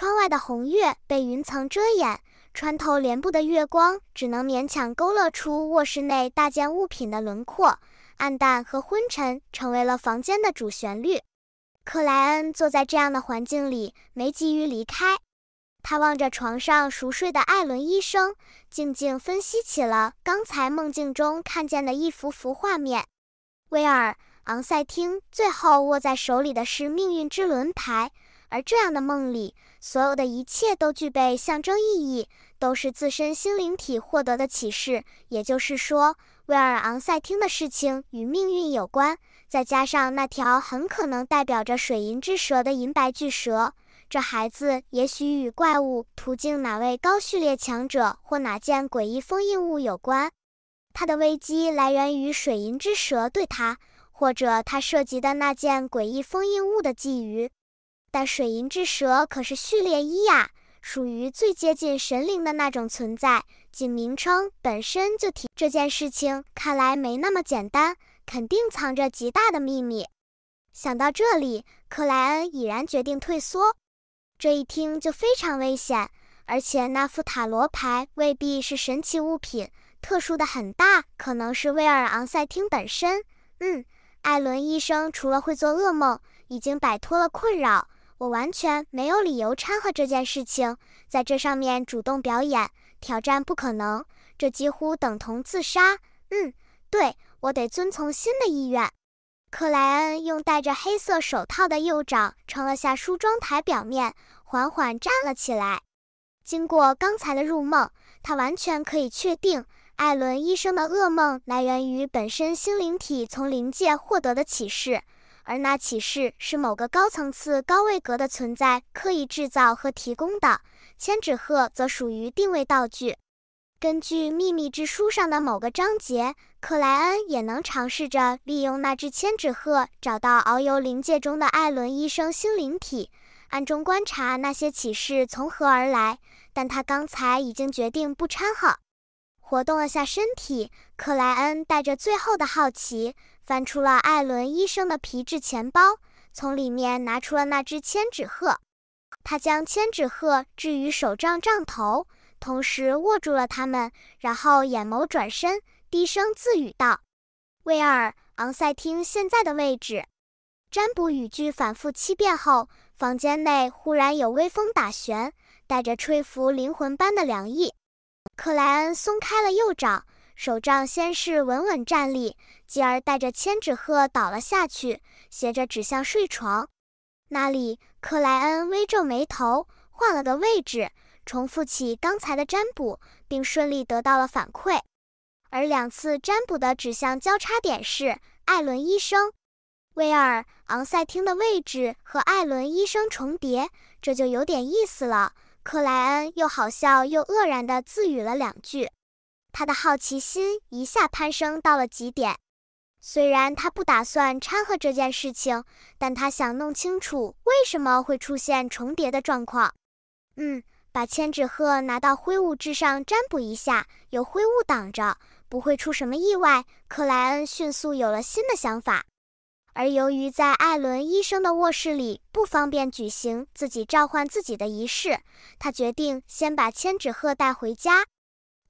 窗外的红月被云层遮掩，穿透帘布的月光只能勉强勾勒出卧室内大件物品的轮廓。暗淡和昏沉成为了房间的主旋律。克莱恩坐在这样的环境里，没急于离开。他望着床上熟睡的艾伦医生，静静分析起了刚才梦境中看见的一幅幅画面。威尔·昂塞汀最后握在手里的是命运之轮牌，而这样的梦里。所有的一切都具备象征意义，都是自身心灵体获得的启示。也就是说，威尔昂塞听的事情与命运有关。再加上那条很可能代表着水银之蛇的银白巨蛇，这孩子也许与怪物途径哪位高序列强者或哪件诡异封印物有关。他的危机来源于水银之蛇对他，或者他涉及的那件诡异封印物的觊觎。但水银之蛇可是序列一呀，属于最接近神灵的那种存在。仅名称本身就提这件事情看来没那么简单，肯定藏着极大的秘密。想到这里，克莱恩已然决定退缩。这一听就非常危险，而且那副塔罗牌未必是神奇物品，特殊的很大，可能是威尔昂塞汀本身。嗯，艾伦医生除了会做噩梦，已经摆脱了困扰。我完全没有理由掺和这件事情，在这上面主动表演挑战不可能，这几乎等同自杀。嗯，对，我得遵从新的意愿。克莱恩用戴着黑色手套的右掌撑了下梳妆台表面，缓缓站了起来。经过刚才的入梦，他完全可以确定艾伦医生的噩梦来源于本身心灵体从灵界获得的启示。而那启示是某个高层次高位格的存在刻意制造和提供的，千纸鹤则属于定位道具。根据秘密之书上的某个章节，克莱恩也能尝试着利用那只千纸鹤找到遨游灵界中的艾伦医生心灵体，暗中观察那些启示从何而来。但他刚才已经决定不掺和。活动了下身体，克莱恩带着最后的好奇。翻出了艾伦医生的皮质钱包，从里面拿出了那只千纸鹤。他将千纸鹤置于手杖杖头，同时握住了它们，然后眼眸转身，低声自语道：“威尔，昂赛汀现在的位置。”占卜语句反复七遍后，房间内忽然有微风打旋，带着吹拂灵魂般的凉意。克莱恩松开了右掌。手杖先是稳稳站立，继而带着千纸鹤倒了下去，斜着指向睡床。那里，克莱恩微皱眉头，换了个位置，重复起刚才的占卜，并顺利得到了反馈。而两次占卜的指向交叉点是艾伦医生、威尔昂塞汀的位置和艾伦医生重叠，这就有点意思了。克莱恩又好笑又愕然地自语了两句。他的好奇心一下攀升到了极点。虽然他不打算掺和这件事情，但他想弄清楚为什么会出现重叠的状况。嗯，把千纸鹤拿到灰雾之上占卜一下，有灰雾挡着，不会出什么意外。克莱恩迅速有了新的想法。而由于在艾伦医生的卧室里不方便举行自己召唤自己的仪式，他决定先把千纸鹤带回家。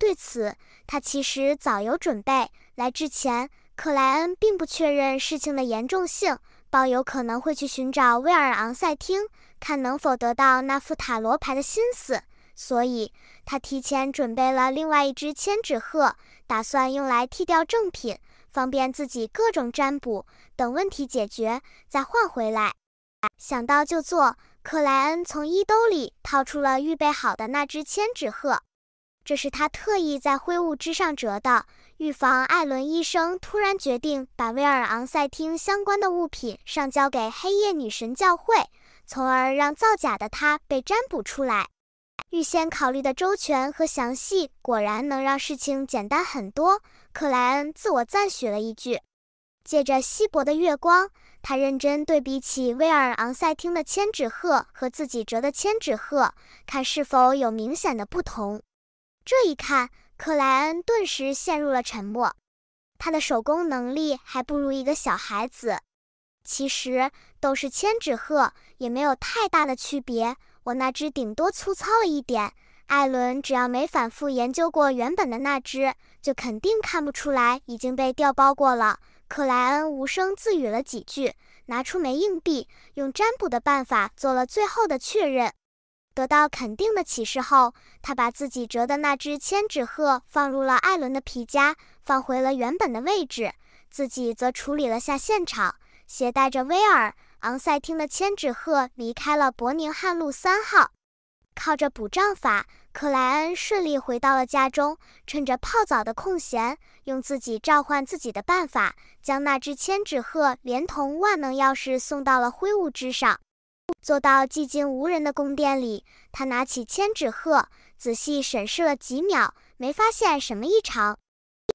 对此，他其实早有准备。来之前，克莱恩并不确认事情的严重性，抱有可能会去寻找威尔昂塞汀，看能否得到那副塔罗牌的心思。所以，他提前准备了另外一只千纸鹤，打算用来替掉正品，方便自己各种占卜。等问题解决，再换回来。想到就做，克莱恩从衣兜里掏出了预备好的那只千纸鹤。这是他特意在灰雾之上折的，预防艾伦医生突然决定把威尔昂塞汀相关的物品上交给黑夜女神教会，从而让造假的他被占卜出来。预先考虑的周全和详细，果然能让事情简单很多。克莱恩自我赞许了一句。借着稀薄的月光，他认真对比起威尔昂塞汀的千纸鹤和自己折的千纸鹤，看是否有明显的不同。这一看，克莱恩顿时陷入了沉默。他的手工能力还不如一个小孩子。其实都是千纸鹤，也没有太大的区别。我那只顶多粗糙了一点。艾伦只要没反复研究过原本的那只，就肯定看不出来已经被调包过了。克莱恩无声自语了几句，拿出枚硬币，用占卜的办法做了最后的确认。得到肯定的启示后，他把自己折的那只千纸鹤放入了艾伦的皮夹，放回了原本的位置。自己则处理了下现场，携带着威尔·昂塞汀的千纸鹤离开了伯宁汉路三号。靠着补账法，克莱恩顺利回到了家中。趁着泡澡的空闲，用自己召唤自己的办法，将那只千纸鹤连同万能钥匙送到了灰雾之上。坐到寂静无人的宫殿里，他拿起千纸鹤，仔细审视了几秒，没发现什么异常。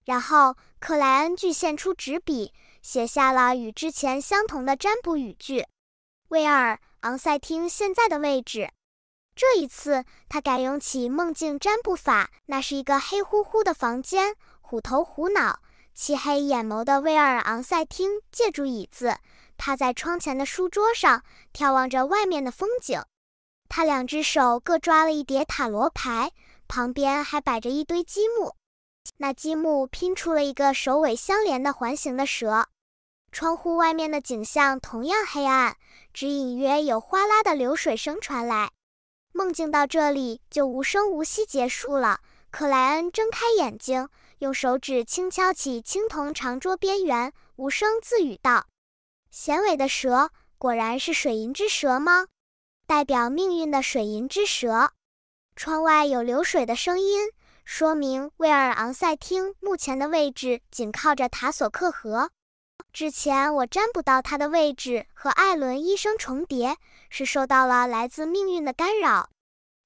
然后克莱恩巨献出纸笔，写下了与之前相同的占卜语句。威尔·昂塞汀现在的位置。这一次，他改用起梦境占卜法。那是一个黑乎乎的房间，虎头虎脑、漆黑眼眸的威尔·昂塞汀借助椅子。他在窗前的书桌上眺望着外面的风景，他两只手各抓了一叠塔罗牌，旁边还摆着一堆积木，那积木拼出了一个首尾相连的环形的蛇。窗户外面的景象同样黑暗，只隐约有哗啦的流水声传来。梦境到这里就无声无息结束了。克莱恩睁开眼睛，用手指轻敲起青铜长桌边缘，无声自语道。衔尾的蛇，果然是水银之蛇吗？代表命运的水银之蛇。窗外有流水的声音，说明威尔昂塞汀目前的位置紧靠着塔索克河。之前我占卜到他的位置和艾伦医生重叠，是受到了来自命运的干扰。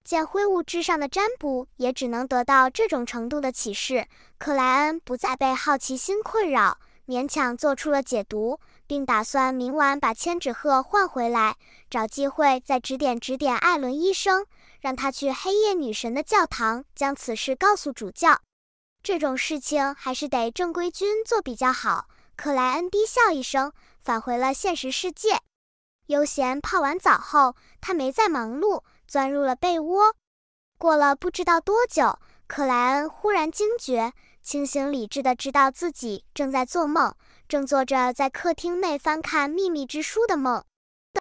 见灰雾之上的占卜，也只能得到这种程度的启示。克莱恩不再被好奇心困扰，勉强做出了解读。并打算明晚把千纸鹤换回来，找机会再指点指点艾伦医生，让他去黑夜女神的教堂将此事告诉主教。这种事情还是得正规军做比较好。克莱恩低笑一声，返回了现实世界。悠闲泡完澡后，他没再忙碌，钻入了被窝。过了不知道多久，克莱恩忽然惊觉，清醒理智的知道自己正在做梦。正坐着在客厅内翻看《秘密之书》的梦，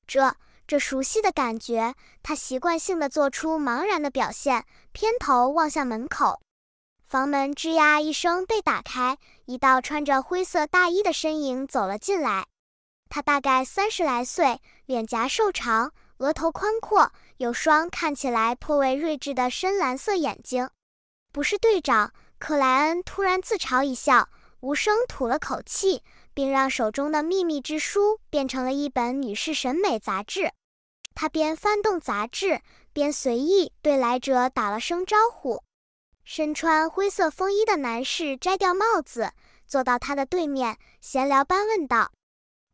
这这熟悉的感觉，他习惯性的做出茫然的表现，偏头望向门口。房门吱呀一声被打开，一道穿着灰色大衣的身影走了进来。他大概三十来岁，脸颊瘦长，额头宽阔，有双看起来颇为睿智的深蓝色眼睛。不是队长，克莱恩突然自嘲一笑，无声吐了口气。并让手中的秘密之书变成了一本女士审美杂志。他边翻动杂志，边随意对来者打了声招呼。身穿灰色风衣的男士摘掉帽子，坐到他的对面，闲聊般问道：“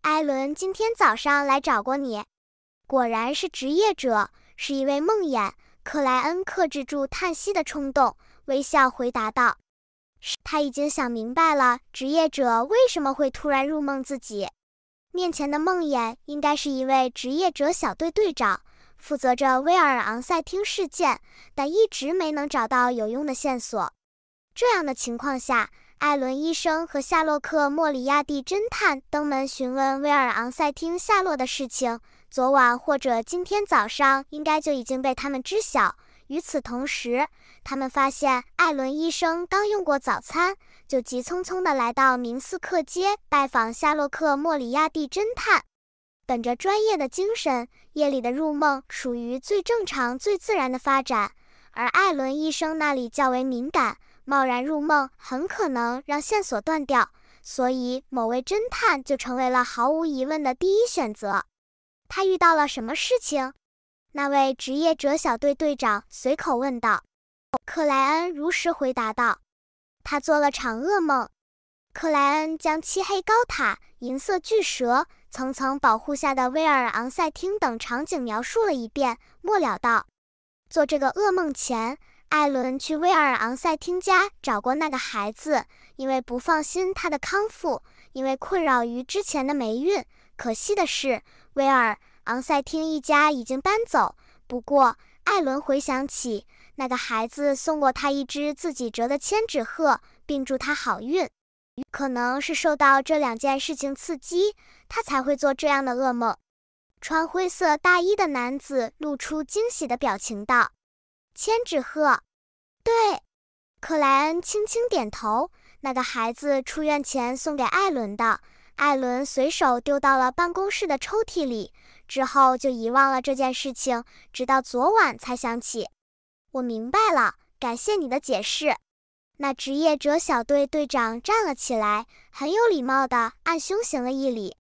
艾伦今天早上来找过你，果然是职业者，是一位梦魇克莱恩。”克制住叹息的冲动，微笑回答道。他已经想明白了，职业者为什么会突然入梦自己，面前的梦魇应该是一位职业者小队队长，负责着威尔昂塞汀事件，但一直没能找到有用的线索。这样的情况下，艾伦医生和夏洛克·莫里亚蒂侦探登门询问威尔昂塞汀下落的事情，昨晚或者今天早上应该就已经被他们知晓。与此同时，他们发现艾伦医生刚用过早餐，就急匆匆地来到明斯克街拜访夏洛克·莫里亚蒂侦探。本着专业的精神，夜里的入梦属于最正常、最自然的发展，而艾伦医生那里较为敏感，贸然入梦很可能让线索断掉，所以某位侦探就成为了毫无疑问的第一选择。他遇到了什么事情？那位职业者小队队长随口问道：“克莱恩如实回答道，他做了场噩梦。克莱恩将漆黑高塔、银色巨蛇、层层保护下的威尔昂塞汀等场景描述了一遍，末了道：做这个噩梦前，艾伦去威尔昂塞汀家找过那个孩子，因为不放心他的康复，因为困扰于之前的霉运。可惜的是，威尔。”昂赛汀一家已经搬走，不过艾伦回想起那个孩子送过他一只自己折的千纸鹤，并祝他好运。可能是受到这两件事情刺激，他才会做这样的噩梦。穿灰色大衣的男子露出惊喜的表情道：“千纸鹤。”对，克莱恩轻轻点头。那个孩子出院前送给艾伦的。艾伦随手丢到了办公室的抽屉里，之后就遗忘了这件事情，直到昨晚才想起。我明白了，感谢你的解释。那职业者小队队长站了起来，很有礼貌地按胸行了一礼。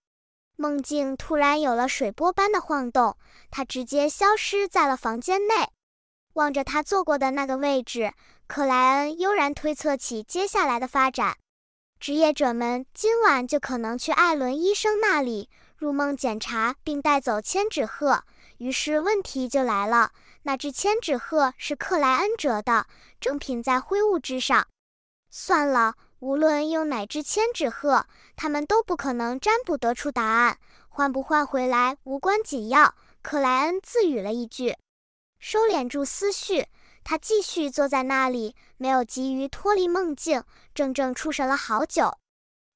梦境突然有了水波般的晃动，他直接消失在了房间内。望着他坐过的那个位置，克莱恩悠然推测起接下来的发展。职业者们今晚就可能去艾伦医生那里入梦检查，并带走千纸鹤。于是问题就来了：那只千纸鹤是克莱恩折的，正品在灰物之上。算了，无论用哪只千纸鹤，他们都不可能占卜得出答案。换不换回来无关紧要。克莱恩自语了一句，收敛住思绪。他继续坐在那里，没有急于脱离梦境，怔怔出神了好久。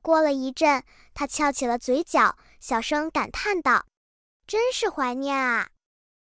过了一阵，他翘起了嘴角，小声感叹道：“真是怀念啊。”